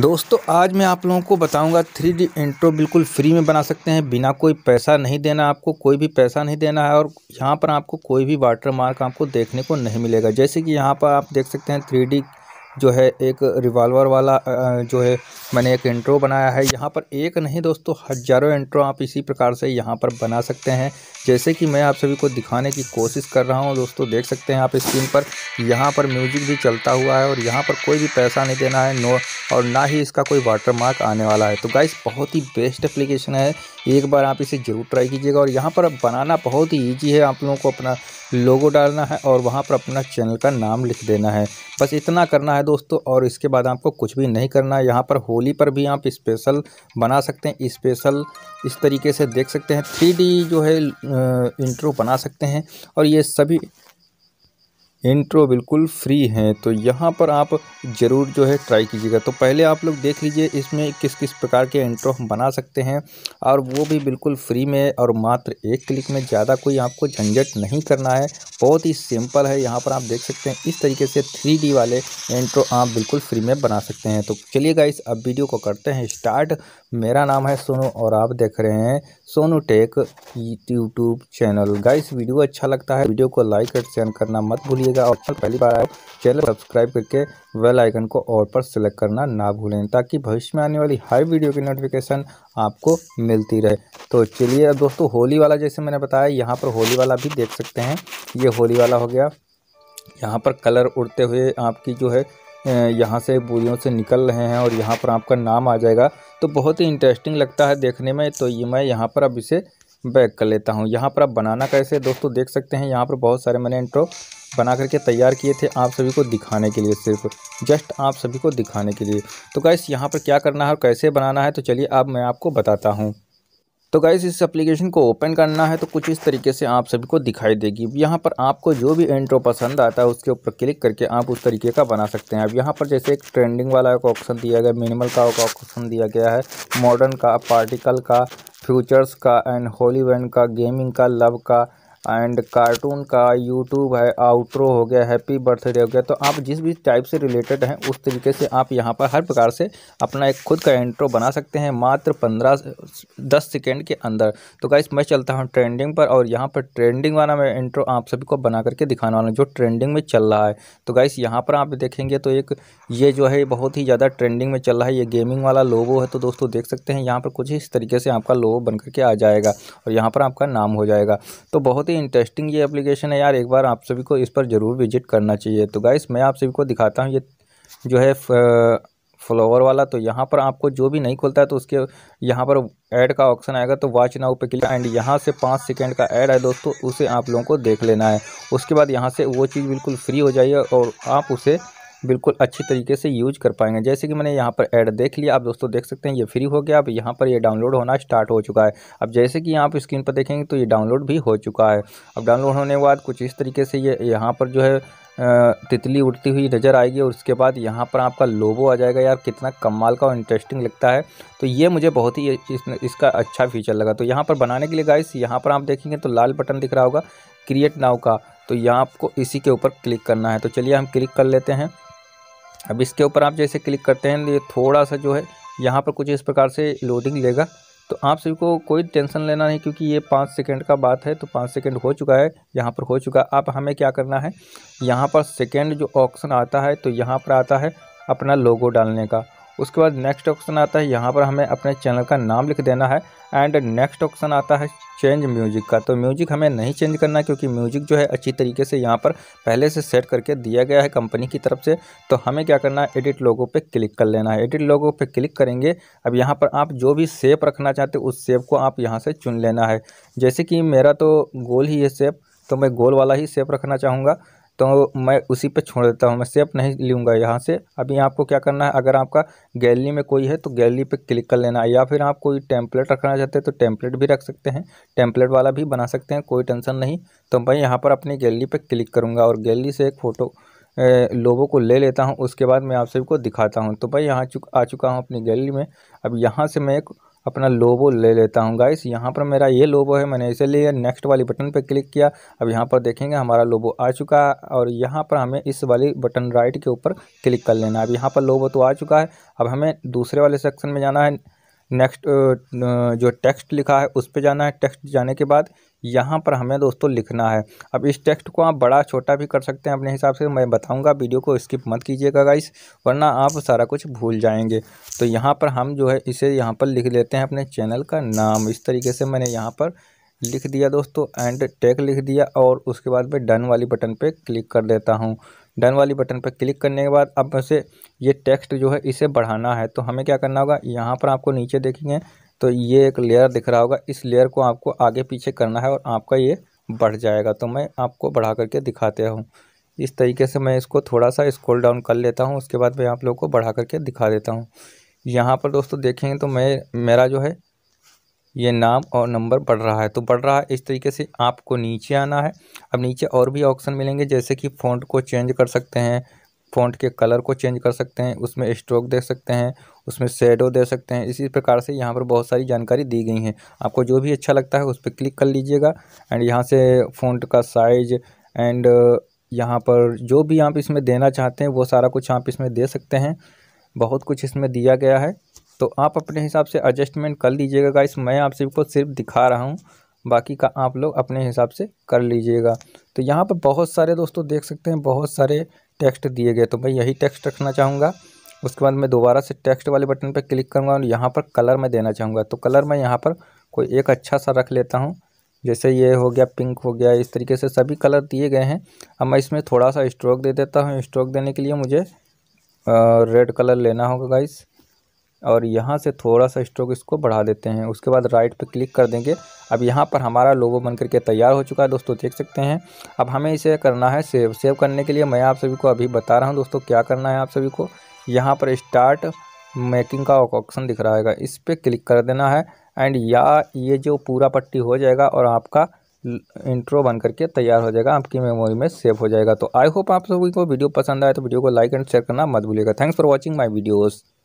दोस्तों आज मैं आप लोगों को बताऊंगा थ्री डी इंट्रो बिल्कुल फ्री में बना सकते हैं बिना कोई पैसा नहीं देना आपको कोई भी पैसा नहीं देना है और यहाँ पर आपको कोई भी वाटर मार्क आपको देखने को नहीं मिलेगा जैसे कि यहाँ पर आप देख सकते हैं थ्री जो है एक रिवॉल्वर वाला जो है मैंने एक इंट्रो बनाया है यहाँ पर एक नहीं दोस्तों हजारों इंट्रो आप इसी प्रकार से यहाँ पर बना सकते हैं जैसे कि मैं आप सभी को दिखाने की कोशिश कर रहा हूँ दोस्तों देख सकते हैं आप स्क्रीन पर यहाँ पर म्यूजिक भी चलता हुआ है और यहाँ पर कोई भी पैसा नहीं देना है नो और ना ही इसका कोई वाटर मार्क आने वाला है तो गाइस बहुत ही बेस्ट एप्लीकेशन है एक बार आप इसे ज़रूर ट्राई कीजिएगा और यहाँ पर बनाना बहुत ही ईजी है आप लोगों को अपना लोगो डालना है और वहाँ पर अपना चैनल का नाम लिख देना है बस इतना करना है दोस्तों और इसके बाद आपको कुछ भी नहीं करना है यहाँ पर हो होली पर भी आप स्पेशल बना सकते हैं स्पेशल इस तरीके से देख सकते हैं थ्री जो है इंट्रो बना सकते हैं और ये सभी इंट्रो बिल्कुल फ्री हैं तो यहाँ पर आप ज़रूर जो है ट्राई कीजिएगा तो पहले आप लोग देख लीजिए इसमें किस किस प्रकार के इंट्रो हम बना सकते हैं और वो भी बिल्कुल फ्री में और मात्र एक क्लिक में ज़्यादा कोई आपको झंझट नहीं करना है बहुत ही सिंपल है यहाँ पर आप देख सकते हैं इस तरीके से थ्री वाले इंट्रो आप बिल्कुल फ्री में बना सकते हैं तो चलिए गाइस अब वीडियो को करते हैं स्टार्ट मेरा नाम है सोनू और आप देख रहे हैं Sonu tech YouTube channel guys video अच्छा लगता है वीडियो को लाइक और शेयर करना मत भूलिएगा कीजिएगा और पहली बार आए चैनल सब्सक्राइब करके वेल आइकन को और पर सिलेक्ट करना ना भूलें ताकि भविष्य में आने वाली हर वीडियो की नोटिफिकेशन आपको मिलती रहे तो चलिए अब दोस्तों होली वाला जैसे मैंने बताया यहाँ पर होली वाला भी देख सकते हैं ये होली वाला हो गया यहाँ पर कलर उड़ते हुए आपकी जो है यहाँ से बोलियों से निकल रहे हैं और यहाँ पर आपका नाम आ जाएगा तो बहुत ही इंटरेस्टिंग लगता है देखने में तो ये मैं यहाँ पर अब इसे बैक कर लेता हूँ यहाँ पर आप बनाना कैसे दोस्तों देख सकते हैं यहाँ पर बहुत सारे मैंने इंट्रो बना करके तैयार किए थे आप सभी को दिखाने के लिए सिर्फ जस्ट आप सभी को दिखाने के लिए तो गाइस यहाँ पर क्या करना है और कैसे बनाना है तो चलिए अब मैं आपको बताता हूँ तो गाइस इस एप्लीकेशन को ओपन करना है तो कुछ इस तरीके से आप सभी को दिखाई देगी यहाँ पर आपको जो भी इंट्रो पसंद आता है उसके ऊपर क्लिक करके आप उस तरीके का बना सकते हैं अब यहाँ पर जैसे एक ट्रेंडिंग वाला एक ऑप्शन दिया गया मिनिमल का ऑप्शन दिया गया है मॉडर्न का पार्टिकल का फ्यूचर्स का एंड हॉलीवुड का गेमिंग का लव का एंड कार्टून का यूट्यूब है आउट्रो हो गया हैप्पी बर्थडे हो गया तो आप जिस भी टाइप से रिलेटेड हैं उस तरीके से आप यहाँ पर हर प्रकार से अपना एक खुद का इंट्रो बना सकते हैं मात्र पंद्रह दस सेकेंड के अंदर तो गाइस मैं चलता हूँ ट्रेंडिंग पर और यहाँ पर ट्रेंडिंग वाला मैं इंट्रो आप सभी को बना करके दिखाने वाला हूँ जो ट्रेंडिंग में चल रहा है तो गाइस यहाँ पर आप देखेंगे तो एक ये जो है बहुत ही ज़्यादा ट्रेंडिंग में चल रहा है ये गेमिंग वाला लोगो है तो दोस्तों देख सकते हैं यहाँ पर कुछ इस तरीके से आपका लोगो बन करके आ जाएगा और यहाँ पर आपका नाम हो जाएगा तो बहुत ही इंटरेस्टिंग ये एप्लीकेशन है यार एक बार आप सभी को इस पर ज़रूर विजिट करना चाहिए तो गाइस मैं आप सभी को दिखाता हूँ ये जो है फ्लोवर वाला तो यहाँ पर आपको जो भी नहीं खुलता है तो उसके यहाँ पर ऐड का ऑप्शन आएगा तो वॉच नाउ पे क्लिक एंड यहाँ से पाँच सेकेंड का ऐड है दोस्तों उसे आप लोगों को देख लेना है उसके बाद यहाँ से वो चीज़ बिल्कुल फ्री हो जाइए और आप उसे बिल्कुल अच्छी तरीके से यूज कर पाएंगे जैसे कि मैंने यहाँ पर ऐड देख लिया आप दोस्तों देख सकते हैं ये फ्री हो गया अब यहाँ पर ये डाउनलोड होना स्टार्ट हो चुका है अब जैसे कि यहाँ पर स्क्रीन पर देखेंगे तो ये डाउनलोड भी हो चुका है अब डाउनलोड होने के बाद कुछ इस तरीके से ये यहाँ पर जो है तितली उड़ती हुई नज़र आएगी और उसके बाद यहाँ पर आपका लोबो आ जाएगा यार कितना कमाल का और इंटरेस्टिंग लगता है तो ये मुझे बहुत ही इस, इसका अच्छा फीचर लगा तो यहाँ पर बनाने के लिए गाइस यहाँ पर आप देखेंगे तो लाल बटन दिख रहा होगा क्रिएट नाव का तो यहाँ आपको इसी के ऊपर क्लिक करना है तो चलिए हम क्लिक कर लेते हैं अब इसके ऊपर आप जैसे क्लिक करते हैं ये थोड़ा सा जो है यहाँ पर कुछ इस प्रकार से लोडिंग लेगा तो आप सभी को कोई टेंशन लेना नहीं क्योंकि ये पाँच सेकेंड का बात है तो पाँच सेकेंड हो चुका है यहाँ पर हो चुका है अब हमें क्या करना है यहाँ पर सेकेंड जो ऑप्शन आता है तो यहाँ पर आता है अपना लोगो डालने का उसके बाद नेक्स्ट ऑप्शन आता है यहाँ पर हमें अपने चैनल का नाम लिख देना है एंड नेक्स्ट ऑप्शन आता है चेंज म्यूजिक का तो म्यूजिक हमें नहीं चेंज करना क्योंकि म्यूजिक जो है अच्छी तरीके से यहाँ पर पहले से सेट करके दिया गया है कंपनी की तरफ से तो हमें क्या करना है एडिट लोगों पे क्लिक कर लेना है एडिट लोगों पे क्लिक करेंगे अब यहाँ पर आप जो भी सेप रखना चाहते उस सेप को आप यहाँ से चुन लेना है जैसे कि मेरा तो गोल ही है सेप तो मैं गोल वाला ही सेप रखना चाहूँगा तो मैं उसी पे छोड़ देता हूँ मैं सेप नहीं लूँगा यहाँ से अभी आपको क्या करना है अगर आपका गैलरी में कोई है तो गैलरी पे क्लिक कर लेना है या फिर आप कोई टेम्पलेट रखना चाहते हैं तो टेम्पलेट भी रख सकते हैं टेम्पलेट वाला भी बना सकते हैं कोई टेंशन नहीं तो मैं यहाँ पर अपनी गैलरी पर क्लिक करूँगा और गैलरी से एक फ़ोटो लोगों को ले लेता हूँ उसके बाद मैं आप सभी को दिखाता हूँ तो भाई यहाँ चुक आ चुका हूँ अपनी गैलरी में अब यहाँ से मैं एक अपना लोबो ले लेता हूँ गाइस यहाँ पर मेरा ये लोबो है मैंने इसे लिए नेक्स्ट वाली बटन पर क्लिक किया अब यहाँ पर देखेंगे हमारा लोबो आ चुका है और यहाँ पर हमें इस वाली बटन राइट के ऊपर क्लिक कर लेना है अब यहाँ पर लोबो तो आ चुका है अब हमें दूसरे वाले सेक्शन में जाना है नेक्स्ट जो टेक्स्ट लिखा है उस पर जाना है टेक्स्ट जाने के बाद यहाँ पर हमें दोस्तों लिखना है अब इस टेक्स्ट को आप बड़ा छोटा भी कर सकते हैं अपने हिसाब से मैं बताऊंगा वीडियो को स्किप मत कीजिएगा गाइस वरना आप सारा कुछ भूल जाएंगे तो यहाँ पर हम जो है इसे यहाँ पर लिख लेते हैं अपने चैनल का नाम इस तरीके से मैंने यहाँ पर लिख दिया दोस्तों एंड टेक लिख दिया और उसके बाद मैं डन वाली बटन पे क्लिक कर देता हूँ डन वाली बटन पर क्लिक करने के बाद अब उसे ये टेक्स्ट जो है इसे बढ़ाना है तो हमें क्या करना होगा यहाँ पर आपको नीचे देखेंगे तो ये एक लेयर दिख रहा होगा इस लेयर को आपको आगे पीछे करना है और आपका ये बढ़ जाएगा तो मैं आपको बढ़ा करके दिखाते हूँ इस तरीके से मैं इसको थोड़ा सा स्क्रॉल डाउन कर लेता हूँ उसके बाद मैं आप लोगों को बढ़ा करके दिखा देता हूँ यहाँ पर दोस्तों देखेंगे तो मैं मेरा जो है ये नाम और नंबर बढ़ रहा है तो बढ़ रहा है इस तरीके से आपको नीचे आना है अब नीचे और भी ऑप्शन मिलेंगे जैसे कि फ़ॉन्ट को चेंज कर सकते हैं फ़ॉन्ट के कलर को चेंज कर सकते हैं उसमें स्ट्रोक दे सकते हैं उसमें शेडो दे सकते हैं इसी प्रकार से यहाँ पर बहुत सारी जानकारी दी गई हैं आपको जो भी अच्छा लगता है उस पर क्लिक कर लीजिएगा एंड यहाँ से फ़ॉन्ट का साइज एंड यहाँ पर जो भी आप इसमें देना चाहते हैं वो सारा कुछ आप इसमें दे सकते हैं बहुत कुछ इसमें दिया गया है तो आप अपने हिसाब से एडजस्टमेंट कर लीजिएगा गाइस मैं आप को सिर्फ दिखा रहा हूँ बाकी का आप लोग अपने हिसाब से कर लीजिएगा तो यहाँ पर बहुत सारे दोस्तों देख सकते हैं बहुत सारे टेक्स्ट दिए गए तो मैं यही टेक्स्ट रखना चाहूँगा उसके बाद मैं दोबारा से टेक्स्ट वाले बटन पर क्लिक करूँगा और यहाँ पर कलर मैं देना चाहूँगा तो कलर मैं यहाँ पर कोई एक अच्छा सा रख लेता हूँ जैसे ये हो गया पिंक हो गया इस तरीके से सभी कलर दिए गए हैं अब मैं इसमें थोड़ा सा स्ट्रोक दे देता हूँ स्ट्रोक देने के लिए मुझे रेड कलर लेना होगा गाइस और यहाँ से थोड़ा सा स्ट्रोक इसको बढ़ा देते हैं उसके बाद राइट पे क्लिक कर देंगे अब यहाँ पर हमारा लोगो बन करके तैयार हो चुका है दोस्तों देख सकते हैं अब हमें इसे करना है सेव सेव करने के लिए मैं आप सभी को अभी बता रहा हूँ दोस्तों क्या करना है आप सभी को यहाँ पर स्टार्ट मेकिंग का ऑप्शन दिख रहा है इस पर क्लिक कर देना है एंड या ये जो पूरा पट्टी हो जाएगा और आपका इंट्रो बन करके तैयार हो जाएगा आपकी मेमोरी में सेव हो जाएगा तो आई होप आप सभी को वीडियो पसंद आए तो वीडियो को लाइक एंड शेयर करना मत भूलिएगा thanks for watching my videos